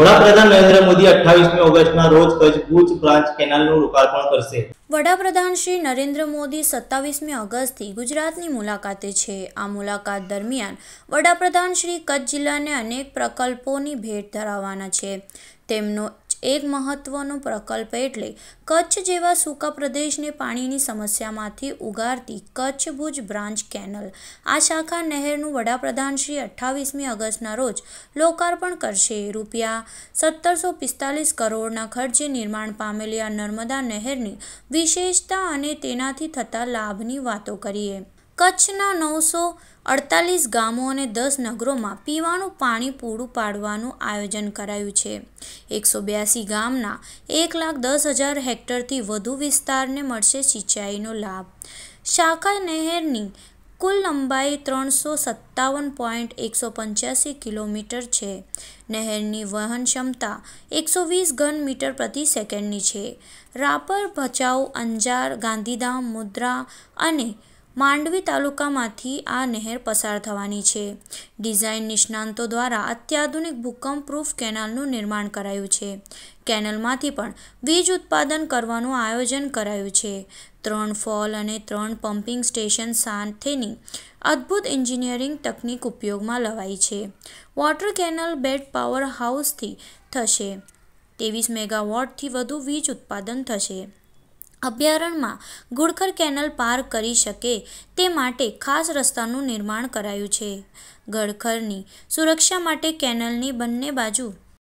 વડાપ્રધાન શ્રી નરેન્દ્ર મોદી સત્તાવીસમી ઓગસ્ટથી ગુજરાતની મુલાકાતે છે આ મુલાકાત દરમિયાન વડાપ્રધાન શ્રી કચ્છ જિલ્લાને અનેક પ્રકલ્પોની ભેટ ધરાવવાના છે તેમનો એક મહત્વનો પ્રકલ્પ એટલે કચ્છ જેવા સૂકા પ્રદેશને પાણીની સમસ્યામાંથી ઉગારતી કચ્છ ભુજ બ્રાન્ચ કેનલ આ શાખા નહેરનું વડાપ્રધાન શ્રી અઠ્ઠાવીસમી ઓગસ્ટના રોજ લોકાર્પણ કરશે રૂપિયા સત્તરસો પિસ્તાલીસ કરોડના ખર્ચે નિર્માણ પામેલી આ નર્મદા નહેરની વિશેષતા અને તેનાથી થતા લાભની વાતો કરીએ કચ્છના નવસો અડતાલીસ ગામો અને દસ નગરોમાં પીવાનું પાણી પૂરું પાડવાનું આયોજન કરાયું છે એકસો બ્યાસી ગામના એક લાખ દસ હજાર હેક્ટરથી વધુ વિસ્તારને મળશે સિંચાઈનો લાભ શાખા નહેરની કુલ લંબાઈ ત્રણસો સત્તાવન પોઈન્ટ એકસો પંચ્યાસી કિલોમીટર છે નહેરની વહન ક્ષમતા એકસો વીસ ઘન મીટર પ્રતિ સેકન્ડની છે રાપર ભચાઉ અંજાર ગાંધીધામ મુદ્રા અને માંડવી તાલુકામાંથી આ નહેર પસાર થવાની છે ડિઝાઇન નિષ્ણાંતો દ્વારા અત્યાધુનિક ભૂકંપ પ્રૂફ કેનાલનું નિર્માણ કરાયું છે કેનલમાંથી પણ વીજ ઉત્પાદન કરવાનું આયોજન કરાયું છે ત્રણ ફોલ અને ત્રણ પમ્પિંગ સ્ટેશન સાથેની અદ્ભુત એન્જિનિયરિંગ તકનીક ઉપયોગમાં લવાઈ છે વોટર કેનલ બેડ પાવર હાઉસથી થશે ત્રેવીસ મેગાવોટથી વધુ વીજ ઉત્પાદન થશે અભયારણ્યમાં ઘુડખર કેનલ પાર કરી શકે તે માટે ખાસ રસ્તાનું નિર્માણ કરાયું છે ગડખરની સુરક્ષા માટે કેનલની બંને બાજુ